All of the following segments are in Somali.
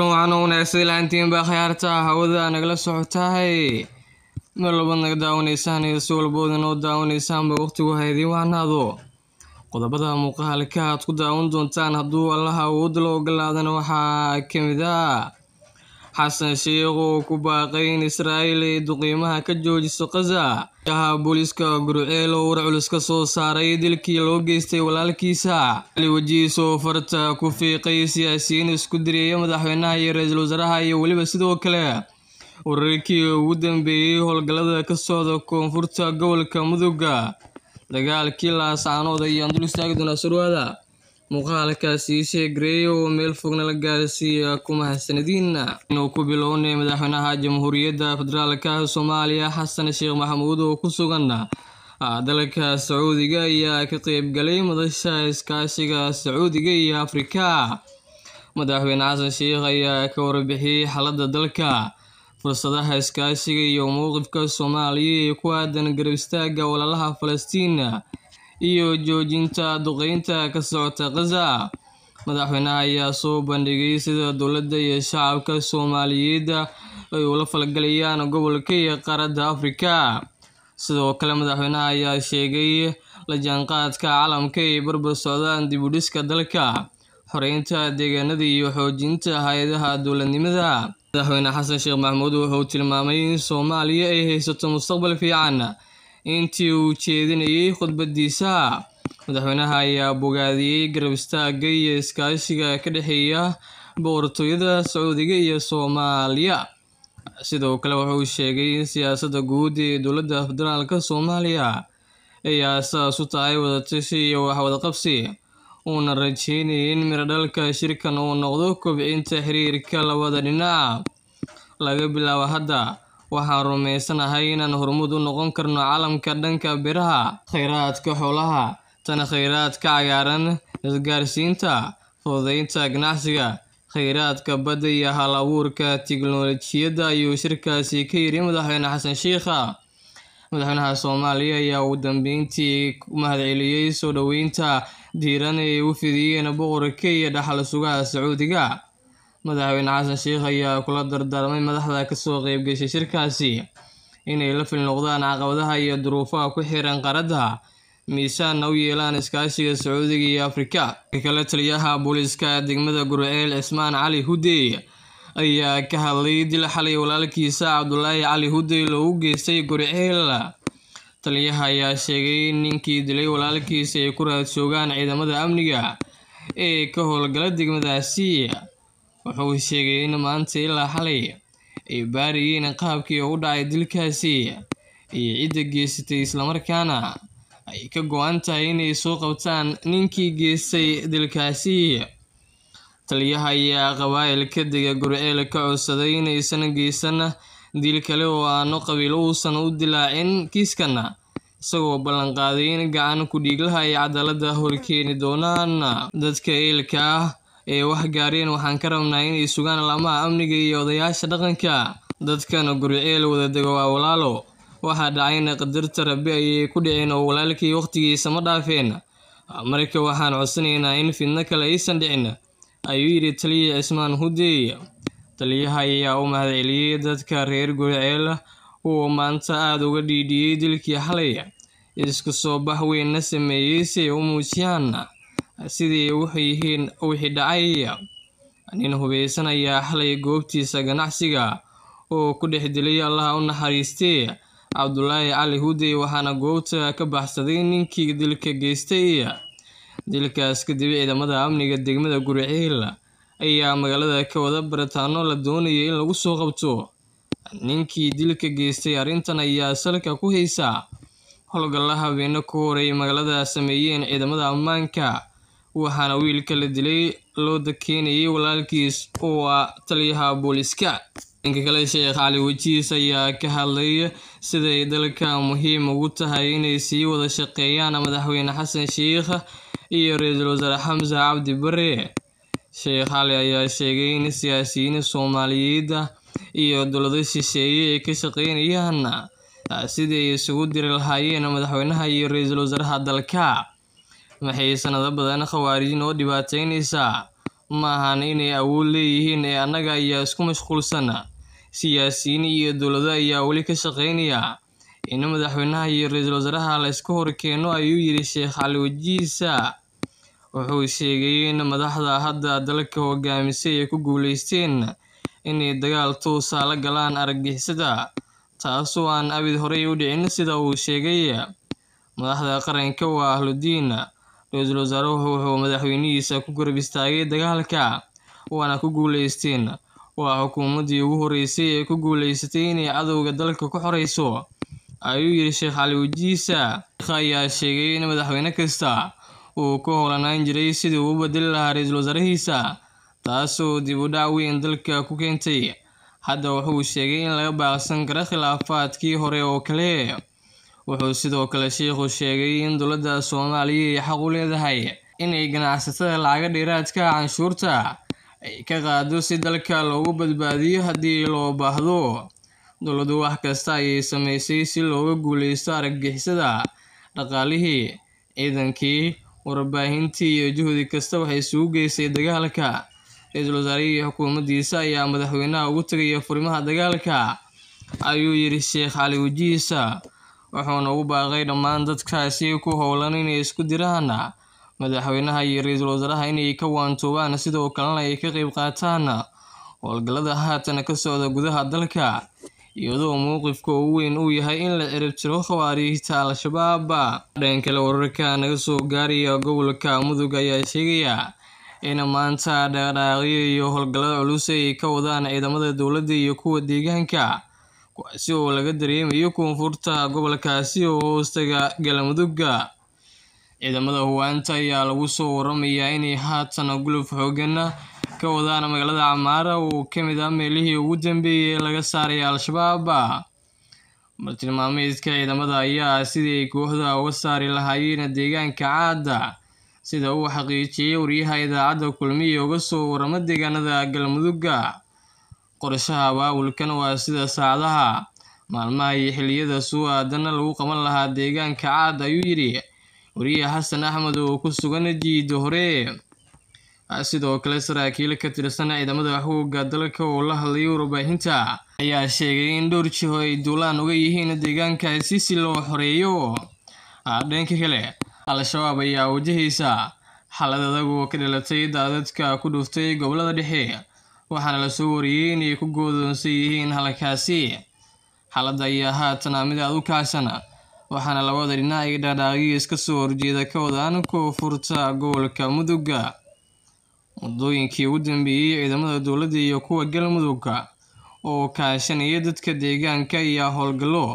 waxaan wanaagsan lahantiin baa khayaarta hawada nagala socotahay mar labaad naga daawanaysaan iyo si walbooda noo daawanaysaanba wakhtigu haydii waanaado qodobada muuqaalka aad ku daawan doontaan hadduu allaha awoodda la ogolaadana waxaa ka mid ah xasan sheikh oo ku baaqay in israa'iil ay duqiimaha ka joojiso khaza shaha booliiska gurceel oo war culus ka soo saaray dilkii loo geystay walaalkiisa ali wajiis oo farta ku fiiqay siyaasiyiin isku diriyaya madaxweynaha iyo ra-iisul wasaaraha iyo weliba sidoo kale wararkii ugu dambeeyey howlgallada ka socda koonfurta gobolka mudugga dagaalkii laasaanood ayaan dul istaagi doonaa sarwaada muuqaalkaas iisee gareeye oo meel fogna la gaarsiiya ku mahadsanadiin inuu ku bilownay madaxweynaha jamhuuriyadda federaalka soomaaliya xasan sheekh maxamuud oo ku sugan dalka sacuudiga ayaa ka qeyb galay madasha iskaashiga sacuudiga iyo afrika madaxweyne xasan sheekh ayaa ka warbixiyey xaladda dalka fursadaha iskaashiga iyo mowqifka soomaaliya ee ku aadan garab istaaga walaalaha falastiin iyo joojinta duqeynta ka socota Gaza. Madaxweynaha ayaa soo bandhigay sida dowladda iyo shacabka Soomaaliyeed ay ula falgalayaan gobolka iyo qaaradda Afrika. sidoo kale madaxweynaha ayaa sheegay la jaanqaadka caalamka ay barbar socdaan dib u dhiska dalka xoreynta deegaanada iyo xoojinta hay-adaha dowladnimada madaxweyne xasan sheekh maxamuud wuxuu tilmaamay in soomaaliya ay haysato mustaqbal fiican intii uu jeedinayey khudbadiisa madaxweynaha ayaa bogaadiyey garab istaagga iyo iskaashiga ka dhexeeya boqortooyada sacuudiga iyo soomaaliya sidoo kale wuxuu sheegay in siyaasadda guud ee dowladda federaalka soomaaliya ay aasaas u tahay wadatashi iyo wax wadaqabsi uuna rajeynayay in miradhalka shirkan uu noqdo kobcinta xiriirka labada dhinac laga bilaabo hadda waxaan rumaysanahay inaan horumud u noqon karno caalamka dhanka biraha khayraadka xoolaha tan khayraadka cagaaran isgaarsiinta fududaynta ganacsiga khayraadka badda iyo hal abuurka tiknolojiyadda ayuu shirkaasi ka yiri madaxweyne xasan sheikha madaxweynaha soomaaliya ayaa ugu dambeyntii ku mahadceliyey soo dhoweynta diiran ee u fidiyeen boqorka iyo dhaxal sugaha sacuudiga madaxweyne xasan sheekh ayaa kula dardaarmay madaxda kasoo qeybgashay shirkaasi inay la fil noqdaan caqabadaha iyo duruufaha ku xiran qaradda miisaanna u yeelaan iskaashiga sacuudiga iyo afrika kale taliyaha booliiska degmada gurceel cismaan cali hudey ayaa ka hadlay dil xalay walaalkiisa cabdulaahi cali hudey loogu geystay gurceel taliyaha ayaa sheegay in ninkii dilay walaalkiisa ay ku raadsoogaan ciidamada amniga ee ka howlgala degmadaasi waxa uu sheegay in maanta ilaa xalay ay baarayeen qaabkii u dhacay dilkaasi iyo cidda geysatay islamarkaana ay ka go-an tahay inay soo qabtaan ninkii geystay dilkaasi taliyaha ayaa qabaa'ilka dega gurceel ka codsaday inaysan geysan dil kale oo aanu qabiil uusan u dilaacin kiiskana isagoo ballanqaaday in gacan ku dhiiglaha ay cadaaladda horkeeni doonaan dadka eelka ah ee wax gaareen waxaan ka rabnaa inay sugaan lamaha amniga iyo odayaasha dhaqanka dadkan gurceel wada dego waa walaalo waxaa dhacayna qadarta rabi ayay ku dhiceen oo walaalkii wakhtigiisa ma dhaafeen marka waxaan codsanaynaa in fidno kale aysan dhicin ayuu yidhi taliya cismaan hudey taliyaha ayaa u mahadceliyey dadka reer gurceel uu maanta aada uga dhiidhiyey dilkii xalay isku soo bax weynna sameeyey si ay u muujiyaan sidii waxay yihiin wixii dhacay nin hubaysanaya xalay goobtiisa ganacsiga oo ku dhex dilay allaha u naxariistay cabdulaahi cali hudey waxaana goobta ka baxsaday ninkii dilka geystay dilkaas kadib ciidamada amniga degmada guriciil ayaa magaalada ka wada baritaano la doonayay in lagu soo qabto ninkii dilka geystay arrintan ayaa salka ku haysa howlgalaha beena ku horay magaalada sameeyeen ciidamada ammaanka waxaana wiilka la dilay looda keenayay walaalkiis oo ah taliyaha booliska dhanka kale sheekh cali wejiis ayaa ka hadlay siday dalka muhiim ugu tahay inay sii wada shaqeeyaan madaxweyne xasan sheikh iyo ra-iisul wasaare xamse cabdi bare sheekh cali ayaa sheegay in siyaasiyiin soomaaliyeed iyo dowlado shisheeye ay ka shaqeynayaan sidii ay isugu diri lahaayeen madaxweynaha iyo ra-iisul wasaaraha dalka waxay sannado badan khawaarijin oo dhibaataynaysaa ma ahan inay awood leeyihiin ee annaga ayaa isku mashquulsan siyaasiyiin iyo dowlado ayaa weli ka shaqaynaya in madaxweynaha iyo ra-iisul wasaaraha la isku horkeeno ayuu yidhi sheekh cali wajihiisa wuxuu sheegay in madaxda hadda dalka hogaamisay ay ku guulaysteen inay dagaal tuusaa la galaan argagixisada taasoo aan abid horey u dhicin sida uu sheegay madaxda qaranka waa ahludiin ra-iisul wasaarahu wuxuu madaxweynihiisa ku garab istaagay dagaalka waana ku guuleysteen waa xukuumaddii ugu horreysay ee ku guuleysatay inay cadowga dalka ku xorayso ayuu yidhi sheekh cali wajiisa ayaa sheegay in madaxweyne kasta uu ka howlanaan jiray sidii uu u badeli lahaa ra-iisul wasaarahiisa taasoo dib u dhac weyn dalka ku keentay hadda wuxuu sheegay in laga baaqsan karo khilaafaadkii hore oo kale wuxuu sidoo kale sheikhu sheegay in dowladda soomaaliya ay xaq u leedahay inay ganacsatada lacaga dheeraadka ah, canshuurta ay ka qaado si dalka loogu badbaadiyo haddii loo baahdo dowladdu wax kasta ayay samaysay si looga guuleysto argagixisada dhaqaalihii ciidankii warbaahintii iyo juhdi kasta waxay isugu geysay dagaalka ra-iisul wasaarihii iyo xukuumaddiisa ayaa madaxweynaha ugu tegaya furimaha dagaalka ayuu yidhi sheekh cali wajiisa wuxuuna ugu baaqay dhammaan dadkaasi ku howlan inay isku diraan madaxweynaha iyo ra-iisul wasaaraha inay ka waantoobaan sidoo kalena ay ka qayb qaataan howlgallada haatan ka socda gudaha dalka iyadoo mowqifka ugu weyn uu yahay in la ciribtiro khawaariijta al-shabaab dhan kale wararka naga soo gaaraya gobolka mudug ayaa sheegaya in maanta dhaqdhaaqyo iyo howlgallada culus ay ka wadaan ciidamada dowladda iyo kuwa deegaanka kuwaasi oo laga dareemayo koonfurta gobolkaasi oo hoostaga galmudugga ciidamada huwaanta ayaa lagu soo waramayaa inay haatan guluf xoogana ka wadaan magaalada camaara oo ka mid ah meelihii ugu dambeeyey laga saaray al-shabaab martilmaameedka ciidamada ayaa sidii ay kooxda uga saari lahaayeen deegaanka caada sida uu xaqiijiyey wariyaha idaacadda kulmiye uga soo warama deegaanada galmudugga qorshaha abaabulkan waa sida saacadaha maalmaha iyo xilliyada suu aadana lagu qaban lahaa deegaanka caad ayuu yidhi wariye xasan axmed oo ku sugan jiida hore ah, sidoo kale saraakiil ka tirsan ciidamada xoogga dalka oo la hadlayay warbaahinta ayaa sheegay in dhowr jiho ay duulaan uga yihiin deegaankaasi si loo xoreeyo ah, dhanka kale al-shabaab ayaa wajahaysa xalad adag oo ka dhalatay daadadka ku dhuftay gobolada dhexe waxaana la soo wariyey inay ku goodoonsan yihiin halkaasi xaaladda ayaa haatana mid aad u kaacsana waxaana labada dhinac iyo dhaadhaaqiya iska soo horjeeda ka wadaan koonfurta gobolka muduga muddooyinkii ugu dambeeyey ciidamada dowladda iyo kuwa galmudugga oo kaashanaya dadka deegaanka iyo howlgallo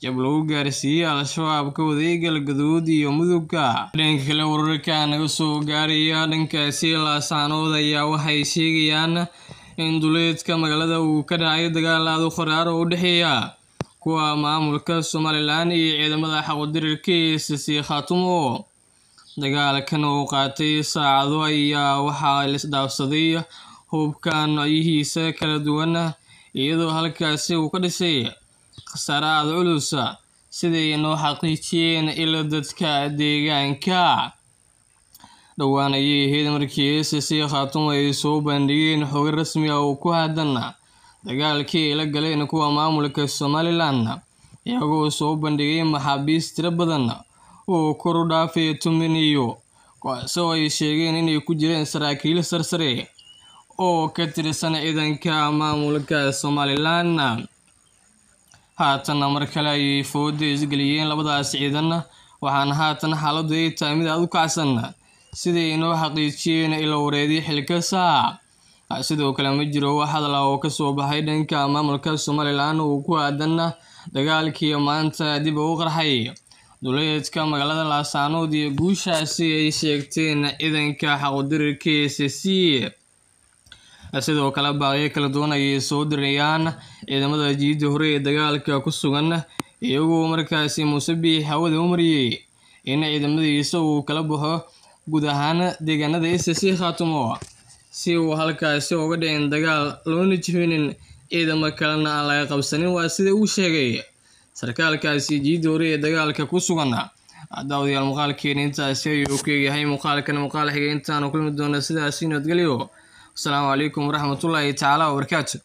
jab lagu gaarsiiyey al-shabaab ka wadeegal iyo mudugka dhanka kale wararka naga soo gaaraya dhankaasi laasaanood ayaa waxay sheegayaan in duleedka magaalada uu ka dhacay dagaal aadu qaraar oo u dhexeeya kuwa maamulka somalilan iyo ciidamada xaqodirirka ee sisi khaatumo dagaalkan oo qaatay saacado ayaa waxaa lisdhaafsaday hubka noocyihiisa kala duwan iyadoo halkaasi uu ka dhisay khasaaraad culus siday noo xaqiijiyeen ilo dadka deegaanka dhowaan ayay ahayd markii sisi khaatumo ay soo bandhigeen xoge rasmi ah oo ku haddan dagaalkii ay la galeen kuwa maamulka somalilan iyagoo soo bandhigay maxaabiis tiro badan oo koru dhaafay toban iyo kuwaasoo ay sheegeen inay ku jireen saraakiil sarsare oo ka tirsan ciidanka maamulka somalilan haatanna mar kale ayay fooda isgeliyeen labadaas ciidanna waxaana haatan xaaladu ay tahay mid aad u kacsan siday inoo xaqiijiyeen ila ilowreedii xilkasaa ah, sidoo kale ma jiro wax hadala oo kasoo baxay dhanka maamulka somalilan uu ku aadanna dagaalkii maanta dib uu qarxay duleedka magaalada laasaanood iyo guushaasi ay sheegteen ciidanka xaqudirirka c c sidoo kale baaqyo kala duwan ayay soo dirayaan ciidamada jiidda hore ee dagaalka ku sugan iyagoo markaasi muuse biix hawada u mariyey in ciidamadiisa uu kala baxo guud ahaan deegaanada isa sii khaatumo si uu halkaasi uga dhicin dagaal loona jifinin ciidamo kalena aan laga qabsanin waa sida uu sheegay sarkaalkaasi jiidda hore ee dagaalka ku sugan daawadayaal muuqaalkeena intaasi ayuu ku eegyahay muuqaalkan muuqaal xigay intaanu kulmi doono sidaasi nabadgelyo asalaamu calaykum waraxmatullaahi tacaala wabarakaatu